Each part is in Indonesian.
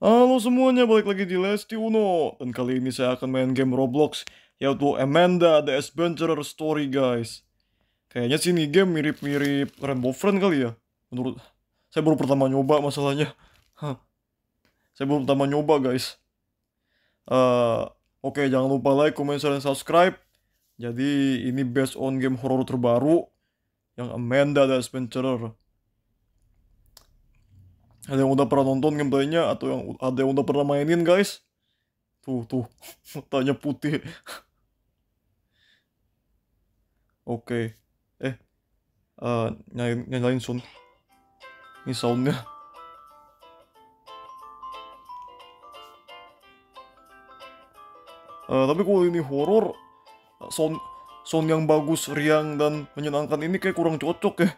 Halo semuanya, balik lagi di Lesti Uno Dan kali ini saya akan main game Roblox Yaitu Amanda The Adventurer Story guys Kayaknya sih ini game mirip-mirip Rainbow Friend kali ya Menurut Saya baru pertama nyoba masalahnya Hah. Saya baru pertama nyoba guys uh, Oke, okay, jangan lupa like, comment, share, dan subscribe Jadi ini based on game horror terbaru Yang Amanda The Adventurer ada yang udah pernah nonton gameplaynya atau yang ada yang udah pernah mainin guys? Tuh tuh matanya putih. Oke. Okay. Eh uh, eh, nyalain nyalain sound. Ini soundnya. Uh, tapi kalau ini horor sound sound yang bagus, riang dan menyenangkan ini kayak kurang cocok ya.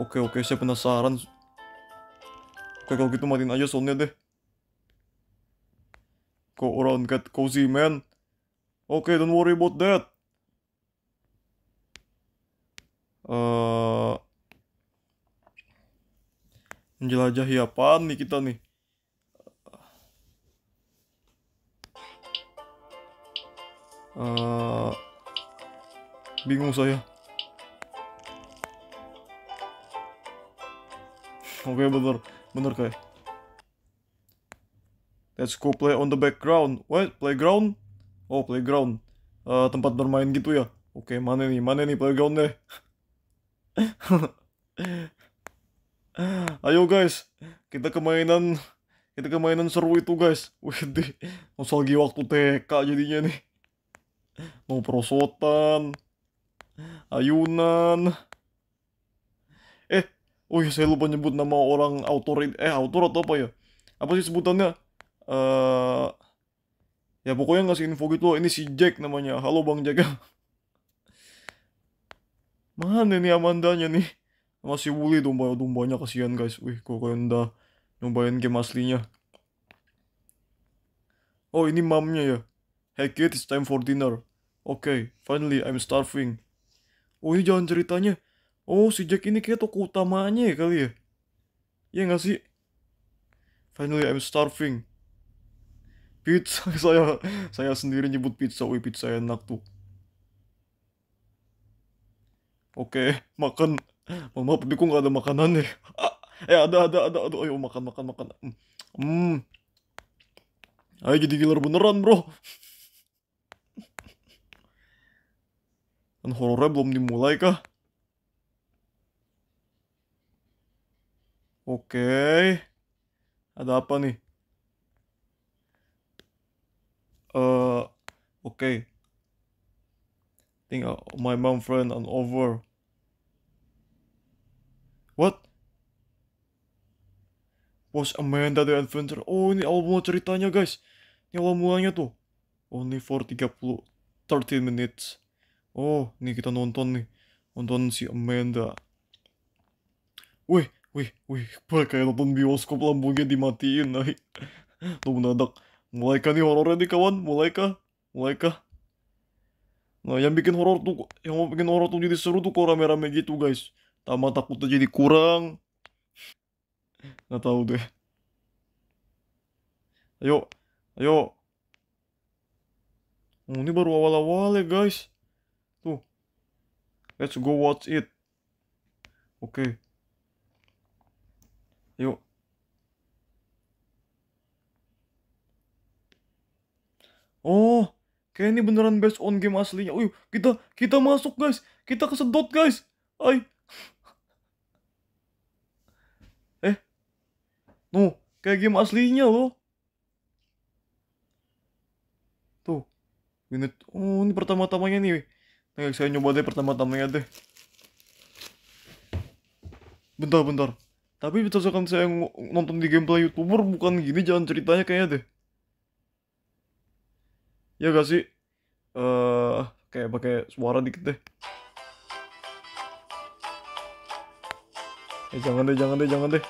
Oke oke saya penasaran. Oke kalau gitu matiin aja soundnya deh. Go around get cozy man. Oke don't worry about that. Uh, menjelajahi apaan nih kita nih? Uh, bingung saya. Okay, bener. Bener kayak. Let's go play on the background. What? Playground? Oh, playground. Uh, tempat bermain gitu ya. Oke, okay, mana nih? Mana nih playground playgroundnya? Ayo guys, kita ke mainan kita ke mainan seru itu guys. Wih, deh. nostalgia waktu TK jadinya nih. Mau no prosotan, ayunan. Oh ya saya lupa nyebut nama orang autor eh autor atau apa ya? Apa sih sebutannya? Eh uh, ya pokoknya ngasih info gitu loh ini si Jack namanya. Halo Bang Jaga Mana nih Amandanya nih? Masih wuli domba dombanya kasihan guys. Wih, kok kalian udah nyobain game aslinya. Oh, ini mamnya ya. Hey kid, it's time for dinner. Okay, finally I'm starving. Oh, ini jangan ceritanya. Oh si Jack ini kayak toko utamanya ya kali ya Ya nggak sih Finally I'm starving Pizza saya Saya sendiri nyebut pizza Wih pizza enak tuh Oke okay, makan Maaf tapi kok gak ada makanannya ah, Eh ada ada ada Aduh ayo makan makan makan hmm. hmm Ayo jadi killer beneran bro Kan horornya belum dimulai kah? Oke. Ada apa nih? Eh, uh, oke. Okay. think uh, my mom friend on over. What? Was Amanda the Adventure? Oh, ini awal mula ceritanya, guys. Ini awal mulanya tuh. Only for 30 13 minutes. Oh, ini kita nonton nih. Nonton si Amanda. Wih, Wih, wih, gue kayak nonton bioskop lampunya dimatiin, naik. Tuh mendadak. Mulai kah nih horornya nih kawan? Mulai kah? Mulai kah? Nah, yang bikin horor tuh, yang mau bikin horor tuh jadi seru tuh kok rame-rame gitu guys. Tama takutnya jadi kurang. Gak tau deh. Ayo, ayo. Oh, ini baru awal-awal ya guys. Tuh. Let's go watch it. Oke. Okay. Oh, kayak ini beneran best on game aslinya. Uy, kita kita masuk guys, kita kesedot guys. Ay. eh, no, kayak game aslinya loh. Tuh, ini, oh ini pertama-tamanya nih. Nih, saya nyoba deh pertama-tamanya deh. Bentar, bentar. Tapi misalkan saya nonton di gameplay youtuber bukan gini jalan ceritanya kayaknya deh ya gak sih uh, kayak pakai suara dikit deh eh jangan deh jangan deh jangan deh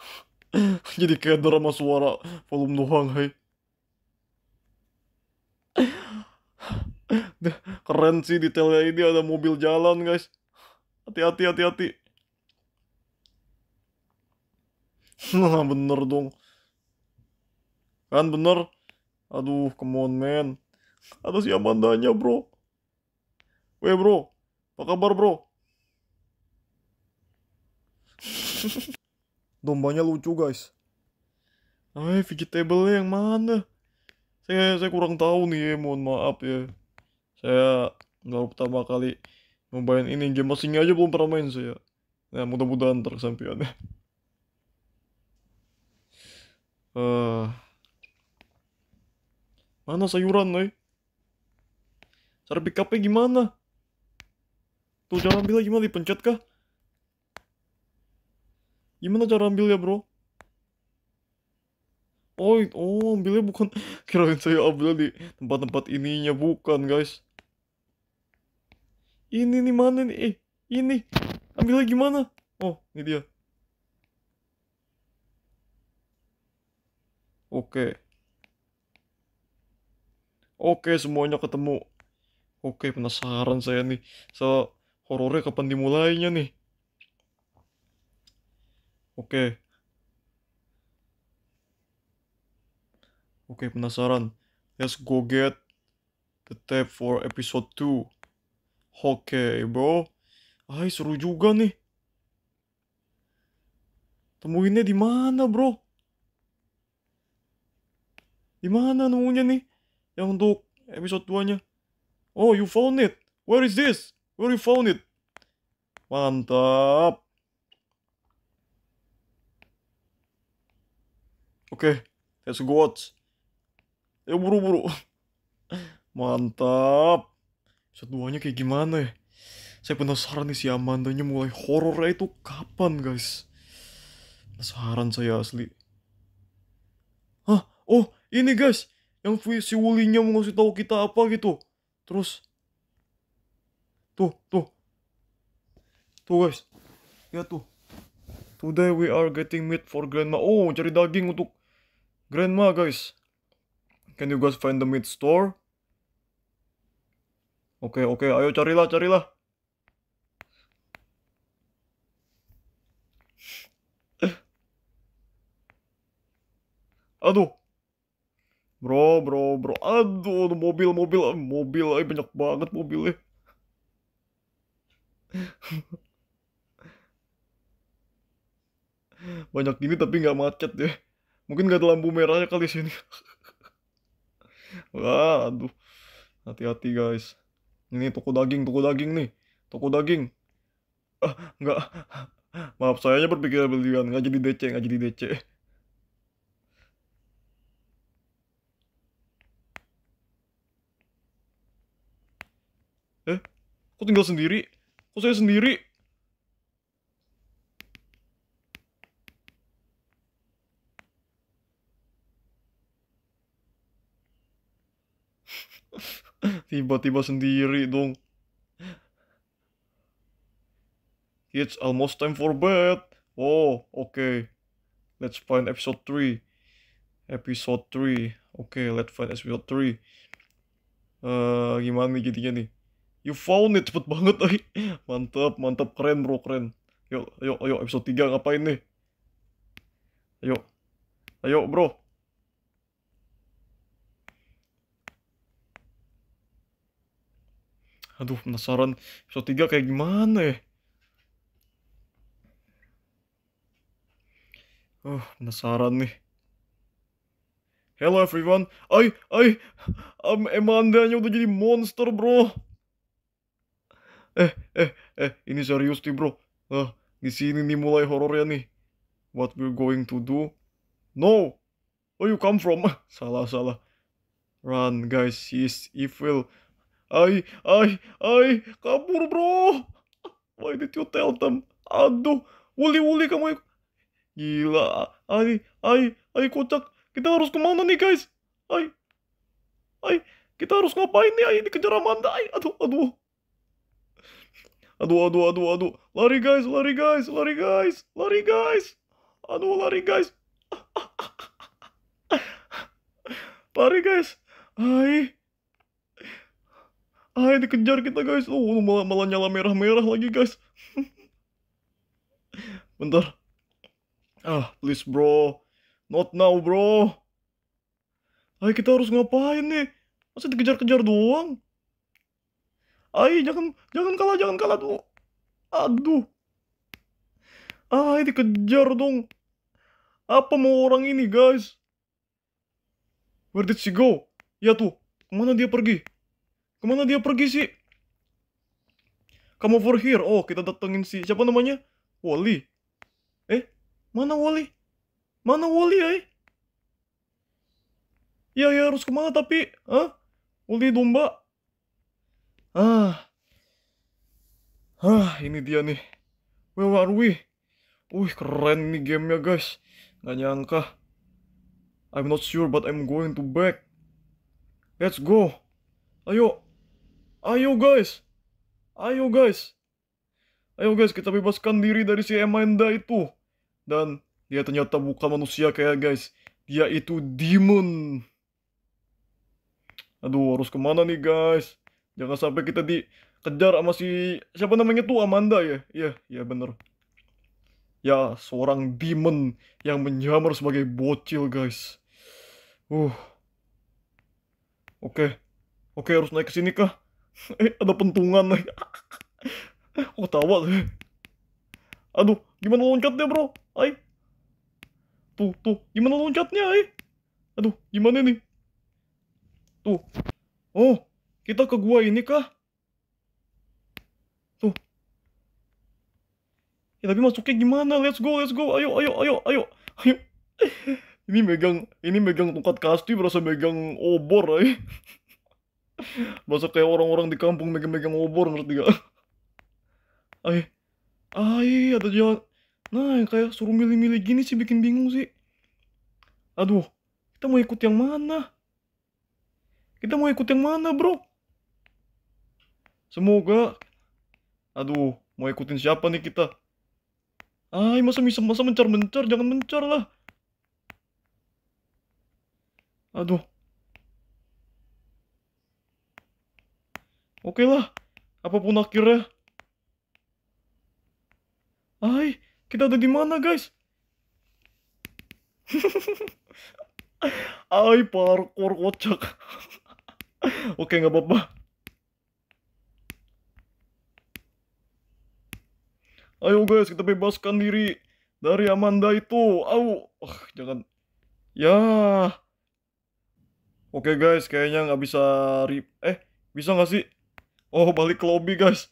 jadi kayak drama suara volume doang hai keren sih detailnya ini ada mobil jalan guys hati-hati hati-hati nah bener dong kan bener Aduh, come on man. Ada si Amandanya bro. Weh bro, apa kabar bro? Dombanya lucu guys. Eh, vegetable yang mana? Saya saya kurang tahu nih mohon maaf ya. Saya baru pertama kali nyobain ini game masing aja belum pernah main saya. Nah, mudah-mudahan terkesampaian ya. uh, Mana sayuran, nih? Cara pick up gimana? Tuh, cara ambilnya gimana? Dipencet kah? Gimana cara ambil ya bro? Oh, oh ambilnya bukan... Kirain saya ambil di tempat-tempat ininya. Bukan, guys. Ini nih, mana nih? Eh, ini. Ambilnya gimana? Oh, ini dia. Oke. Oke, semuanya ketemu. Oke, penasaran saya nih. So, horornya kapan dimulainya nih? Oke. Oke, penasaran. Let's go get the tape for episode 2. Oke, bro. Ay seru juga nih. Temuinnya di mana, bro? Di mana nemunya nih? yang untuk episode 2 nya oh you found it where is this where you found it mantap oke okay, let's go watch ya buru-buru mantap episode 2 nya kayak gimana ya saya penasaran nih si Amanda-nya mulai nya itu kapan guys penasaran saya asli hah oh ini guys yang si Wulinya mau ngasih tahu kita apa gitu terus tuh tuh tuh guys ya tuh today we are getting meat for grandma oh cari daging untuk grandma guys can you guys find the meat store oke okay, oke okay, ayo carilah carilah aduh Bro, bro, bro. Aduh, mobil, mobil, ah, mobil. Ay, eh, banyak banget mobilnya. banyak gini tapi nggak macet ya. Mungkin nggak ada lampu merahnya kali sini. Wah, aduh. Hati-hati guys. Ini toko daging, toko daging nih. Toko daging. Ah, nggak. Maaf, saya aja berpikir berlebihan. Nggak jadi DC, nggak jadi DC. eh kok tinggal sendiri kok saya sendiri tiba-tiba sendiri dong It's almost time for bed. Oh, okay. Let's find episode 3. Episode 3. Oke, okay, let's find episode 3. Uh, eh, gimana nih jadinya nih? You found it cepet banget oi. Mantap, mantap keren bro, keren. Yuk, ayo, ayo episode 3 ngapain nih? Ayo. Ayo, bro. Aduh, penasaran episode 3 kayak gimana ya? Oh, penasaran nih. Hello everyone. Ay, ay. Um, Amanda-nya udah jadi monster, bro eh eh eh ini serius nih bro ah uh, di sini nih mulai ya nih what we're going to do no where you come from salah salah run guys he evil ay ay ay kabur bro why did you tell them aduh wuli wuli kamu gila ay ay ay kocak kita harus kemana nih guys ay ay kita harus ngapain nih ay dikejar Amanda ay aduh aduh Aduh, aduh, aduh, aduh. Lari guys, lari guys, lari guys, lari guys. Aduh, lari guys. lari guys. Hai. Hai, dikejar kita guys. Oh, malah, malah nyala merah-merah lagi guys. Bentar. Ah, please bro. Not now bro. Hai, kita harus ngapain nih? masih dikejar-kejar doang? Ay, jangan jangan kalah, jangan kalah tuh. Aduh. Ay, ah, dikejar dong. Apa mau orang ini, guys? Where did she go? Ya tuh, kemana dia pergi? Kemana dia pergi sih? Come over here. Oh, kita datengin si siapa namanya? Wally. Eh, mana Wally? Mana Wally, ay? Eh? Ya, ya harus kemana tapi? Hah? Wally domba? Ah. Ah, ini dia nih. Where are we? Wih, keren nih gamenya guys. Gak nyangka. I'm not sure but I'm going to back. Let's go. Ayo. Ayo guys. Ayo guys. Ayo guys, kita bebaskan diri dari si Amanda itu. Dan dia ternyata bukan manusia kayak guys. Dia itu demon. Aduh, harus kemana nih guys? Jangan sampai kita dikejar sama si siapa namanya tuh Amanda ya. Iya, iya bener. Ya, seorang demon yang menyamar sebagai bocil, guys. Uh. Oke. Okay. Oke, okay, harus naik ke sini kah? Eh, ada pentungan lagi. oh, tawa. Aduh, gimana loncatnya, bro? Ai. Tuh, tuh, gimana loncatnya, ai? Aduh, gimana nih? Tuh. Oh, kita ke gua ini kah? Tuh. Ya tapi masuknya gimana? Let's go, let's go. Ayo, ayo, ayo, ayo. Ayo. Ini megang ini megang tongkat kasti berasa megang obor, ay. Eh. Berasa kayak orang-orang di kampung megang-megang obor ngerti gak? Ay. Ay, ada jalan. Nah, yang kayak suruh milih-milih gini sih bikin bingung sih. Aduh, kita mau ikut yang mana? Kita mau ikut yang mana, bro? Semoga. Aduh, mau ikutin siapa nih kita? Ay masa bisa masa mencar-mencar, jangan mencar lah. Aduh. Oke okay lah, apapun akhirnya. Ay, kita ada di mana guys? Ay parkour kocak. Oke, okay, nggak apa-apa. Ayo guys, kita bebaskan diri dari Amanda itu. Au. Oh, jangan. Ya. Oke okay guys, kayaknya nggak bisa rip. Eh, bisa nggak sih? Oh, balik ke lobby guys.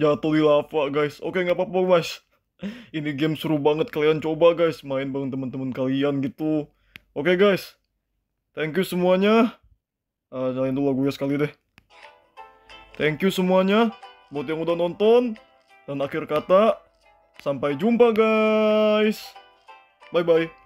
Jatuh di lava guys. Oke, okay, nggak apa-apa guys. Ini game seru banget kalian coba guys, main bareng teman-teman kalian gitu. Oke okay guys. Thank you semuanya. Uh, ah, jalanin dulu sekali deh. Thank you semuanya buat yang udah nonton. Dan akhir kata, sampai jumpa guys. Bye-bye.